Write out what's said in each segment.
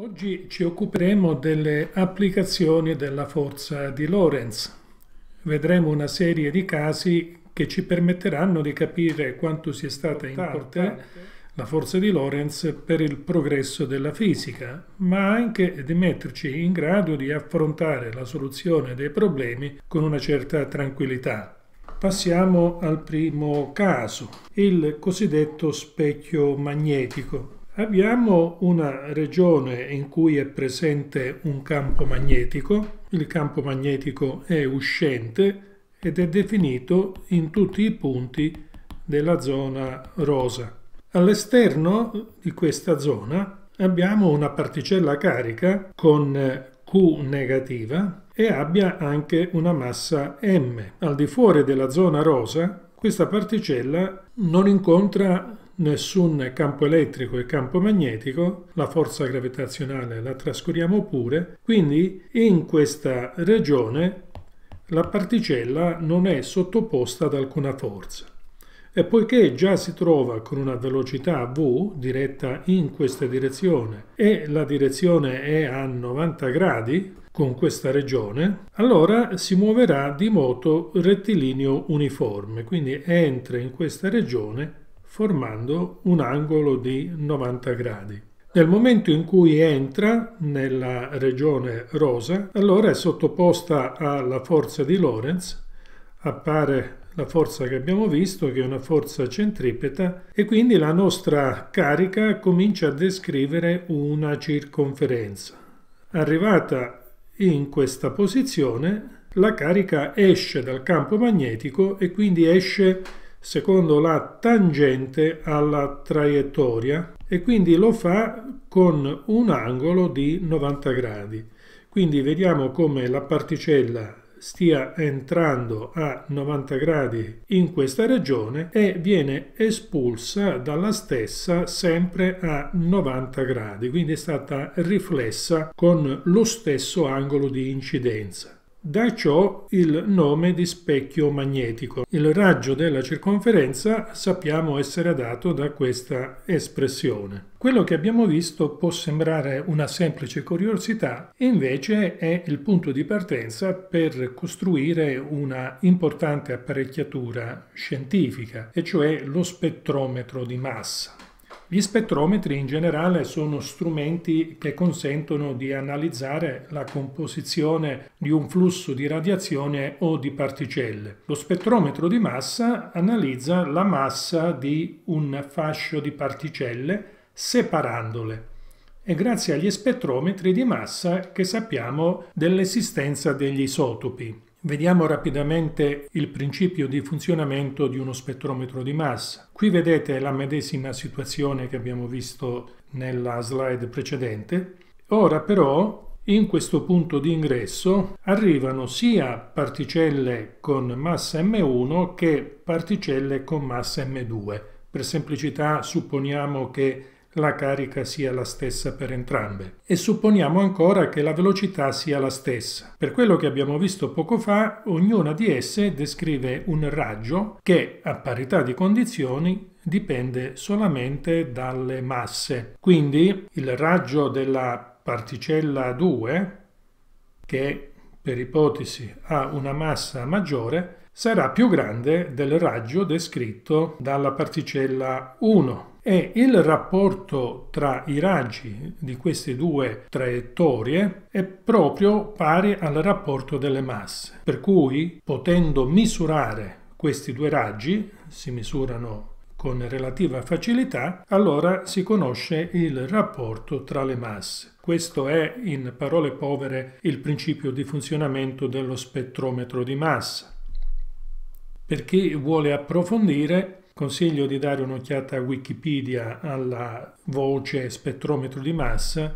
Oggi ci occuperemo delle applicazioni della forza di Lorentz. Vedremo una serie di casi che ci permetteranno di capire quanto sia stata importante la forza di Lorentz per il progresso della fisica, ma anche di metterci in grado di affrontare la soluzione dei problemi con una certa tranquillità. Passiamo al primo caso, il cosiddetto specchio magnetico. Abbiamo una regione in cui è presente un campo magnetico, il campo magnetico è uscente ed è definito in tutti i punti della zona rosa. All'esterno di questa zona abbiamo una particella carica con Q negativa e abbia anche una massa m. Al di fuori della zona rosa questa particella non incontra nessun campo elettrico e campo magnetico, la forza gravitazionale la trascuriamo pure, quindi in questa regione la particella non è sottoposta ad alcuna forza. E poiché già si trova con una velocità v diretta in questa direzione e la direzione è a 90 gradi con questa regione, allora si muoverà di moto rettilineo uniforme, quindi entra in questa regione formando un angolo di 90 gradi. Nel momento in cui entra nella regione rosa, allora è sottoposta alla forza di Lorentz, appare la forza che abbiamo visto, che è una forza centripeta, e quindi la nostra carica comincia a descrivere una circonferenza. Arrivata in questa posizione, la carica esce dal campo magnetico e quindi esce secondo la tangente alla traiettoria e quindi lo fa con un angolo di 90 gradi. Quindi vediamo come la particella stia entrando a 90 gradi in questa regione e viene espulsa dalla stessa sempre a 90 gradi, quindi è stata riflessa con lo stesso angolo di incidenza. Da ciò il nome di specchio magnetico. Il raggio della circonferenza sappiamo essere dato da questa espressione. Quello che abbiamo visto può sembrare una semplice curiosità invece è il punto di partenza per costruire una importante apparecchiatura scientifica, e cioè lo spettrometro di massa. Gli spettrometri in generale sono strumenti che consentono di analizzare la composizione di un flusso di radiazione o di particelle. Lo spettrometro di massa analizza la massa di un fascio di particelle separandole. È grazie agli spettrometri di massa che sappiamo dell'esistenza degli isotopi. Vediamo rapidamente il principio di funzionamento di uno spettrometro di massa. Qui vedete la medesima situazione che abbiamo visto nella slide precedente. Ora però in questo punto di ingresso arrivano sia particelle con massa m1 che particelle con massa m2. Per semplicità supponiamo che la carica sia la stessa per entrambe. E supponiamo ancora che la velocità sia la stessa. Per quello che abbiamo visto poco fa, ognuna di esse descrive un raggio che, a parità di condizioni, dipende solamente dalle masse. Quindi il raggio della particella 2, che per ipotesi ha una massa maggiore, sarà più grande del raggio descritto dalla particella 1 e il rapporto tra i raggi di queste due traiettorie è proprio pari al rapporto delle masse, per cui potendo misurare questi due raggi, si misurano con relativa facilità, allora si conosce il rapporto tra le masse. Questo è, in parole povere, il principio di funzionamento dello spettrometro di massa. Per chi vuole approfondire, consiglio di dare un'occhiata a Wikipedia alla voce spettrometro di massa.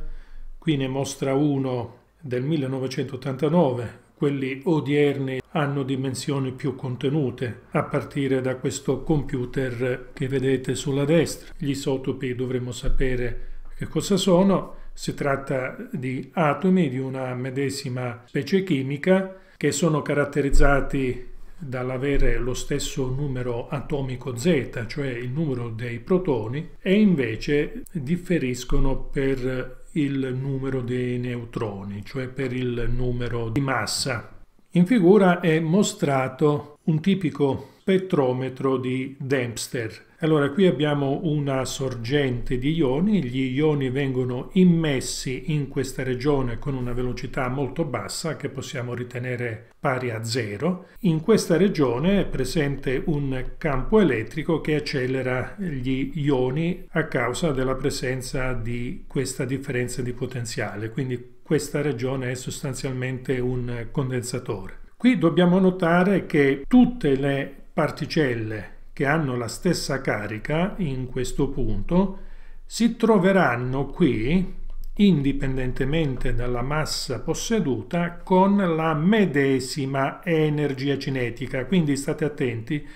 Qui ne mostra uno del 1989, quelli odierni hanno dimensioni più contenute, a partire da questo computer che vedete sulla destra. Gli isotopi dovremmo sapere che cosa sono. Si tratta di atomi di una medesima specie chimica che sono caratterizzati dall'avere lo stesso numero atomico z, cioè il numero dei protoni, e invece differiscono per il numero dei neutroni, cioè per il numero di massa. In figura è mostrato un tipico spettrometro di Dempster allora qui abbiamo una sorgente di ioni, gli ioni vengono immessi in questa regione con una velocità molto bassa che possiamo ritenere pari a zero. In questa regione è presente un campo elettrico che accelera gli ioni a causa della presenza di questa differenza di potenziale, quindi questa regione è sostanzialmente un condensatore. Qui dobbiamo notare che tutte le particelle che hanno la stessa carica in questo punto si troveranno qui indipendentemente dalla massa posseduta con la medesima energia cinetica quindi state attenti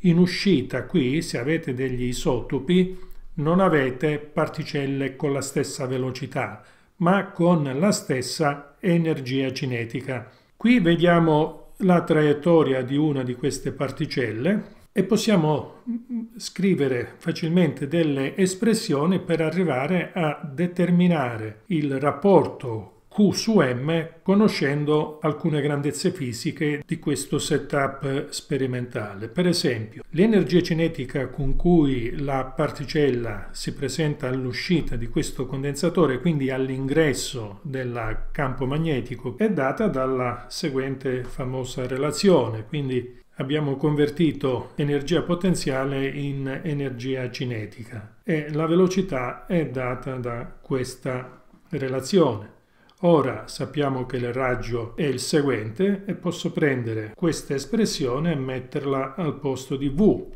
in uscita qui se avete degli isotopi non avete particelle con la stessa velocità ma con la stessa energia cinetica qui vediamo la traiettoria di una di queste particelle e possiamo mm, mm, scrivere facilmente delle espressioni per arrivare a determinare il rapporto Q su M conoscendo alcune grandezze fisiche di questo setup sperimentale. Per esempio, l'energia cinetica con cui la particella si presenta all'uscita di questo condensatore, quindi all'ingresso del campo magnetico, è data dalla seguente famosa relazione, quindi abbiamo convertito energia potenziale in energia cinetica e la velocità è data da questa relazione. Ora sappiamo che il raggio è il seguente e posso prendere questa espressione e metterla al posto di v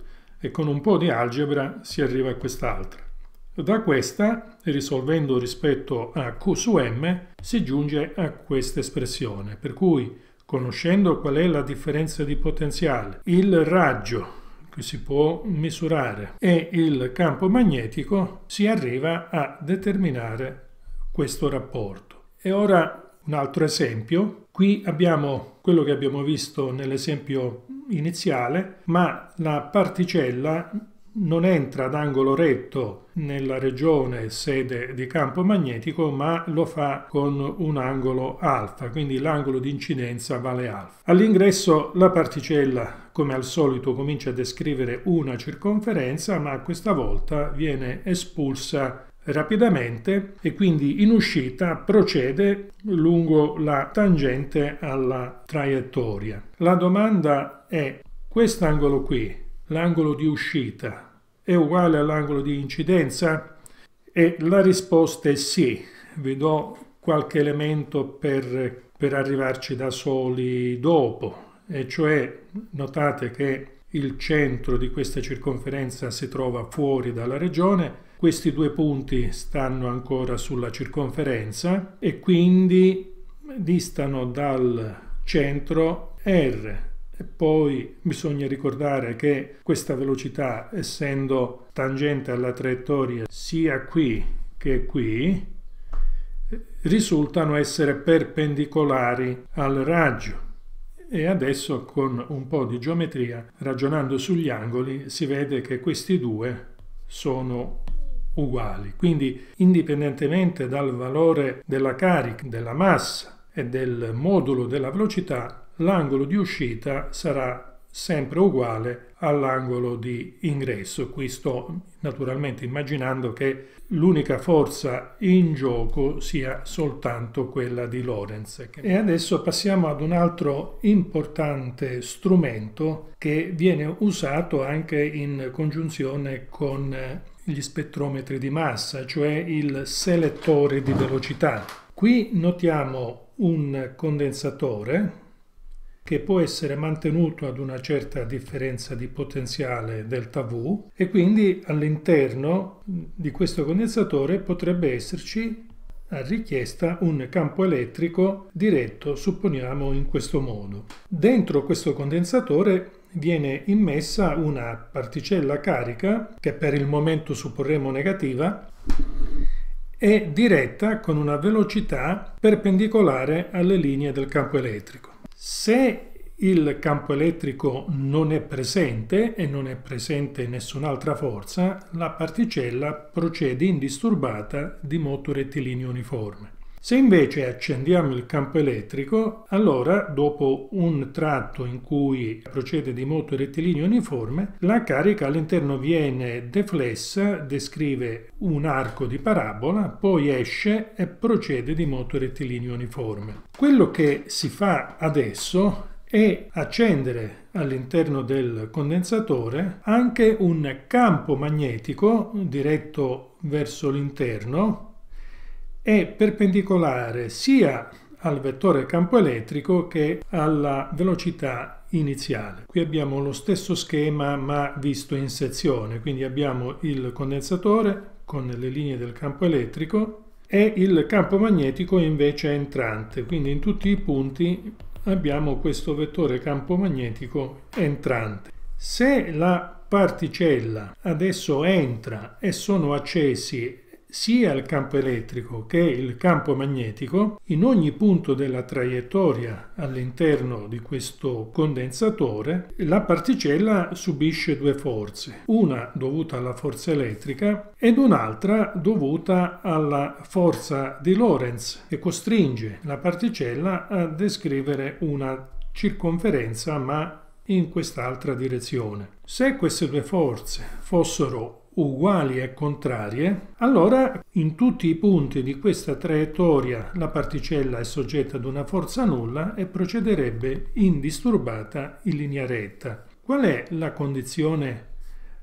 e con un po' di algebra si arriva a quest'altra. Da questa, risolvendo rispetto a q su m, si giunge a questa espressione, per cui conoscendo qual è la differenza di potenziale, il raggio che si può misurare e il campo magnetico, si arriva a determinare questo rapporto. E ora un altro esempio. Qui abbiamo quello che abbiamo visto nell'esempio iniziale, ma la particella non entra ad angolo retto nella regione sede di campo magnetico, ma lo fa con un angolo alfa, quindi l'angolo di incidenza vale alfa. All'ingresso la particella, come al solito, comincia a descrivere una circonferenza, ma questa volta viene espulsa rapidamente e quindi in uscita procede lungo la tangente alla traiettoria. La domanda è questo angolo qui, l'angolo di uscita, è uguale all'angolo di incidenza? E la risposta è sì. Vi do qualche elemento per, per arrivarci da soli dopo. E cioè, notate che il centro di questa circonferenza si trova fuori dalla regione, questi due punti stanno ancora sulla circonferenza e quindi distano dal centro R e poi bisogna ricordare che questa velocità, essendo tangente alla traiettoria sia qui che qui, risultano essere perpendicolari al raggio. E adesso con un po' di geometria, ragionando sugli angoli, si vede che questi due sono uguali. Quindi indipendentemente dal valore della carica, della massa e del modulo della velocità, l'angolo di uscita sarà sempre uguale all'angolo di ingresso. Qui sto naturalmente immaginando che l'unica forza in gioco sia soltanto quella di Lorenz. E adesso passiamo ad un altro importante strumento che viene usato anche in congiunzione con eh, gli spettrometri di massa, cioè il selettore di velocità. Qui notiamo un condensatore che può essere mantenuto ad una certa differenza di potenziale delta V e quindi all'interno mm, di questo condensatore potrebbe esserci a eh, richiesta un campo elettrico diretto, supponiamo in questo modo. Dentro questo condensatore viene immessa una particella carica, che per il momento supporremo negativa, e diretta con una velocità perpendicolare alle linee del campo elettrico. Se il campo elettrico non è presente e non è presente nessun'altra forza, la particella procede indisturbata di moto rettilineo uniforme. Se invece accendiamo il campo elettrico, allora dopo un tratto in cui procede di moto rettilineo uniforme, la carica all'interno viene deflessa, descrive un arco di parabola, poi esce e procede di moto rettilineo uniforme. Quello che si fa adesso è accendere all'interno del condensatore anche un campo magnetico diretto verso l'interno è perpendicolare sia al vettore campo elettrico che alla velocità iniziale. Qui abbiamo lo stesso schema ma visto in sezione, quindi abbiamo il condensatore con le linee del campo elettrico e il campo magnetico invece entrante, quindi in tutti i punti abbiamo questo vettore campo magnetico entrante. Se la particella adesso entra e sono accesi sia il campo elettrico che il campo magnetico in ogni punto della traiettoria all'interno di questo condensatore la particella subisce due forze, una dovuta alla forza elettrica ed un'altra dovuta alla forza di Lorentz che costringe la particella a descrivere una circonferenza ma in quest'altra direzione. Se queste due forze fossero uguali e contrarie, allora in tutti i punti di questa traiettoria la particella è soggetta ad una forza nulla e procederebbe indisturbata in linea retta. Qual è la condizione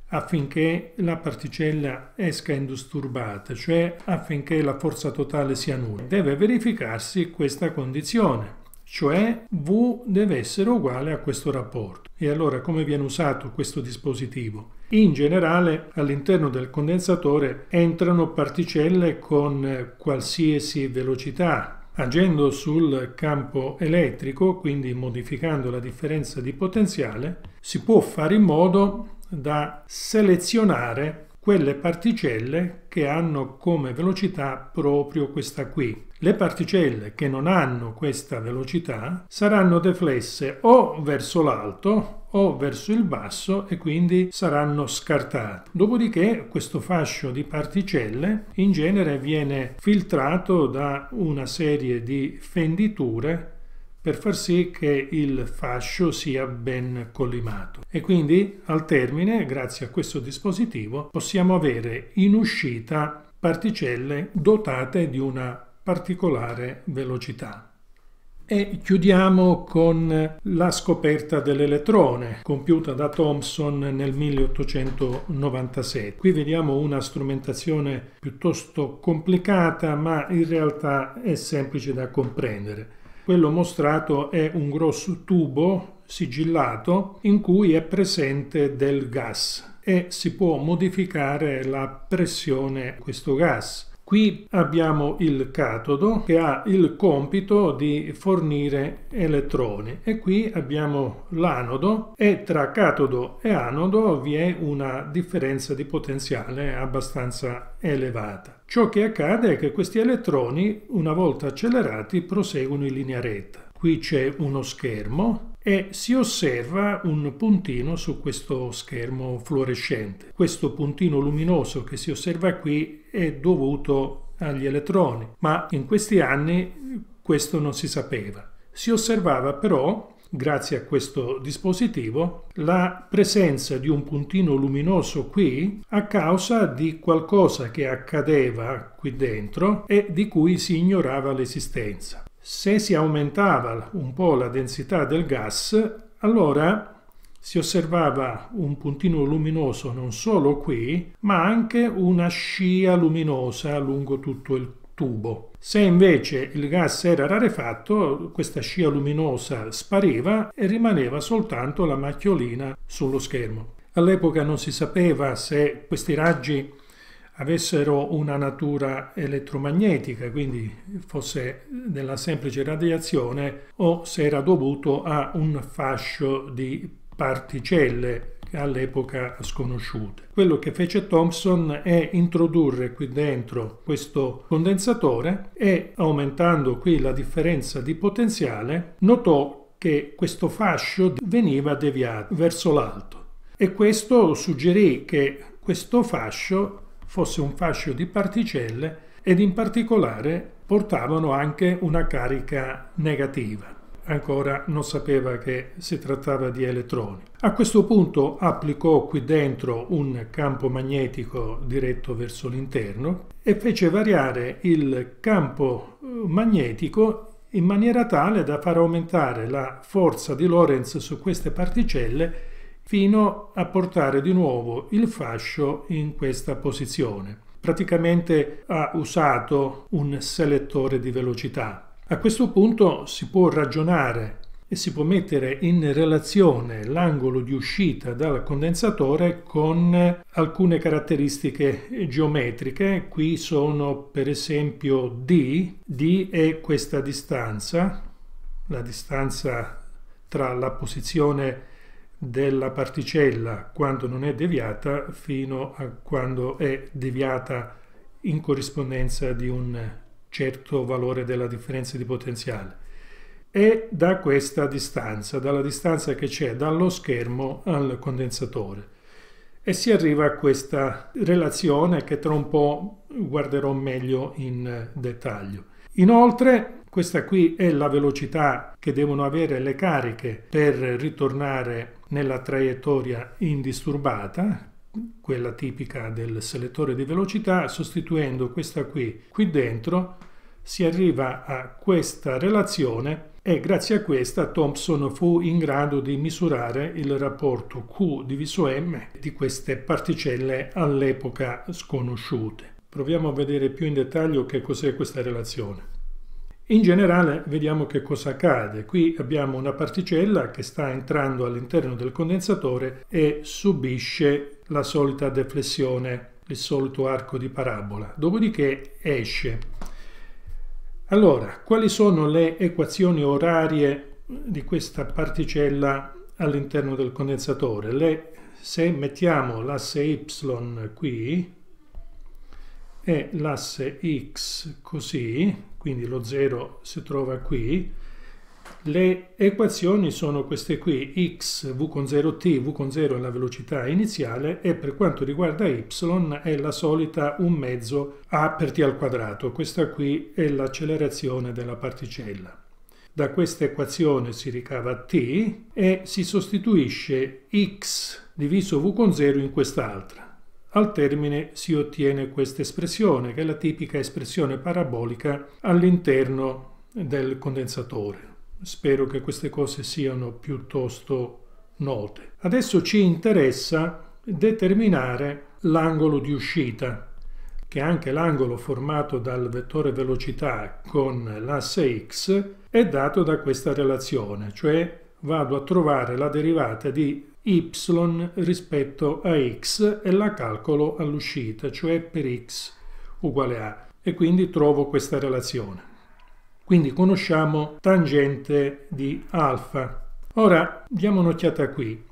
affinché la particella esca indisturbata, cioè affinché la forza totale sia nulla? Deve verificarsi questa condizione, cioè V deve essere uguale a questo rapporto. E allora come viene usato questo dispositivo? In generale all'interno del condensatore entrano particelle con qualsiasi velocità, agendo sul campo elettrico, quindi modificando la differenza di potenziale, si può fare in modo da selezionare quelle particelle che hanno come velocità proprio questa qui. Le particelle che non hanno questa velocità saranno deflesse o verso l'alto, o verso il basso e quindi saranno scartate. Dopodiché questo fascio di particelle in genere viene filtrato da una serie di fenditure per far sì che il fascio sia ben collimato e quindi al termine grazie a questo dispositivo possiamo avere in uscita particelle dotate di una particolare velocità. E chiudiamo con la scoperta dell'elettrone compiuta da Thomson nel 1896. Qui vediamo una strumentazione piuttosto complicata ma in realtà è semplice da comprendere. Quello mostrato è un grosso tubo sigillato in cui è presente del gas e si può modificare la pressione di questo gas Qui abbiamo il catodo che ha il compito di fornire elettroni e qui abbiamo l'anodo e tra catodo e anodo vi è una differenza di potenziale abbastanza elevata. Ciò che accade è che questi elettroni una volta accelerati proseguono in linea retta. Qui c'è uno schermo e si osserva un puntino su questo schermo fluorescente. Questo puntino luminoso che si osserva qui è dovuto agli elettroni, ma in questi anni questo non si sapeva. Si osservava però, grazie a questo dispositivo, la presenza di un puntino luminoso qui a causa di qualcosa che accadeva qui dentro e di cui si ignorava l'esistenza. Se si aumentava un po' la densità del gas, allora si osservava un puntino luminoso non solo qui, ma anche una scia luminosa lungo tutto il tubo. Se invece il gas era rarefatto, questa scia luminosa spariva e rimaneva soltanto la macchiolina sullo schermo. All'epoca non si sapeva se questi raggi avessero una natura elettromagnetica, quindi fosse della semplice radiazione, o se era dovuto a un fascio di particelle all'epoca sconosciute. Quello che fece Thomson è introdurre qui dentro questo condensatore e aumentando qui la differenza di potenziale notò che questo fascio veniva deviato verso l'alto e questo suggerì che questo fascio fosse un fascio di particelle ed in particolare portavano anche una carica negativa ancora non sapeva che si trattava di elettroni. A questo punto applicò qui dentro un campo magnetico diretto verso l'interno e fece variare il campo eh, magnetico in maniera tale da far aumentare la forza di Lorentz su queste particelle fino a portare di nuovo il fascio in questa posizione. Praticamente ha usato un selettore di velocità. A questo punto si può ragionare e si può mettere in relazione l'angolo di uscita dal condensatore con alcune caratteristiche geometriche. Qui sono per esempio D, D è questa distanza, la distanza tra la posizione della particella quando non è deviata fino a quando è deviata in corrispondenza di un certo valore della differenza di potenziale. E da questa distanza, dalla distanza che c'è dallo schermo al condensatore. E si arriva a questa relazione che tra un po' guarderò meglio in dettaglio. Inoltre, questa qui è la velocità che devono avere le cariche per ritornare nella traiettoria indisturbata, quella tipica del selettore di velocità, sostituendo questa qui qui dentro si arriva a questa relazione e grazie a questa Thompson fu in grado di misurare il rapporto Q diviso M di queste particelle all'epoca sconosciute. Proviamo a vedere più in dettaglio che cos'è questa relazione. In generale vediamo che cosa accade. Qui abbiamo una particella che sta entrando all'interno del condensatore e subisce la solita deflessione, il solito arco di parabola. Dopodiché esce. Allora, quali sono le equazioni orarie di questa particella all'interno del condensatore? Le, se mettiamo l'asse y qui e l'asse x così, quindi lo 0 si trova qui, le equazioni sono queste qui, x, v con 0 t, v con 0 è la velocità iniziale e per quanto riguarda y è la solita 1 mezzo a per t al quadrato, questa qui è l'accelerazione della particella. Da questa equazione si ricava t e si sostituisce x diviso v con 0 in quest'altra al termine si ottiene questa espressione, che è la tipica espressione parabolica all'interno del condensatore. Spero che queste cose siano piuttosto note. Adesso ci interessa determinare l'angolo di uscita, che è anche l'angolo formato dal vettore velocità con l'asse x, è dato da questa relazione, cioè vado a trovare la derivata di y rispetto a x e la calcolo all'uscita, cioè per x uguale a. E quindi trovo questa relazione. Quindi conosciamo tangente di alfa. Ora diamo un'occhiata qui.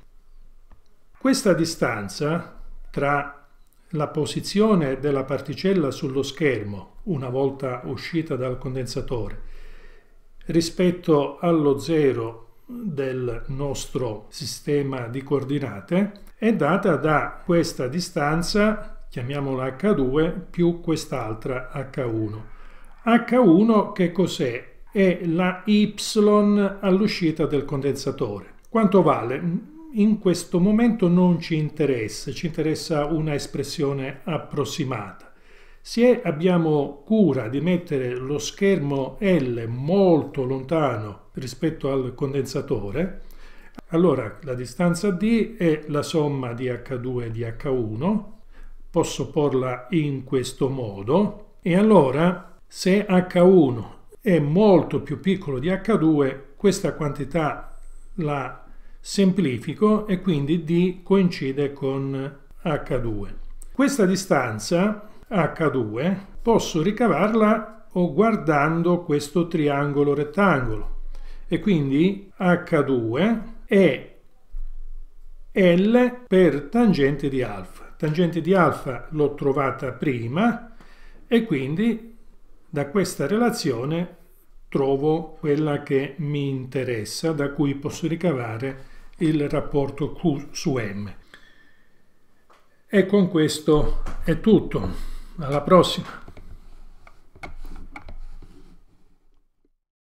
Questa distanza tra la posizione della particella sullo schermo, una volta uscita dal condensatore, rispetto allo zero del nostro sistema di coordinate è data da questa distanza, chiamiamola H2, più quest'altra H1. H1 che cos'è? È la y all'uscita del condensatore. Quanto vale? In questo momento non ci interessa, ci interessa una espressione approssimata. Se abbiamo cura di mettere lo schermo L molto lontano rispetto al condensatore, allora la distanza D è la somma di H2 e di H1, posso porla in questo modo, e allora se H1 è molto più piccolo di H2, questa quantità la semplifico e quindi D coincide con H2. Questa distanza H2 posso ricavarla o guardando questo triangolo rettangolo e quindi H2 è L per tangente di alfa. Tangente di alfa l'ho trovata prima e quindi da questa relazione trovo quella che mi interessa, da cui posso ricavare il rapporto Q su M. E con questo è tutto alla prossima.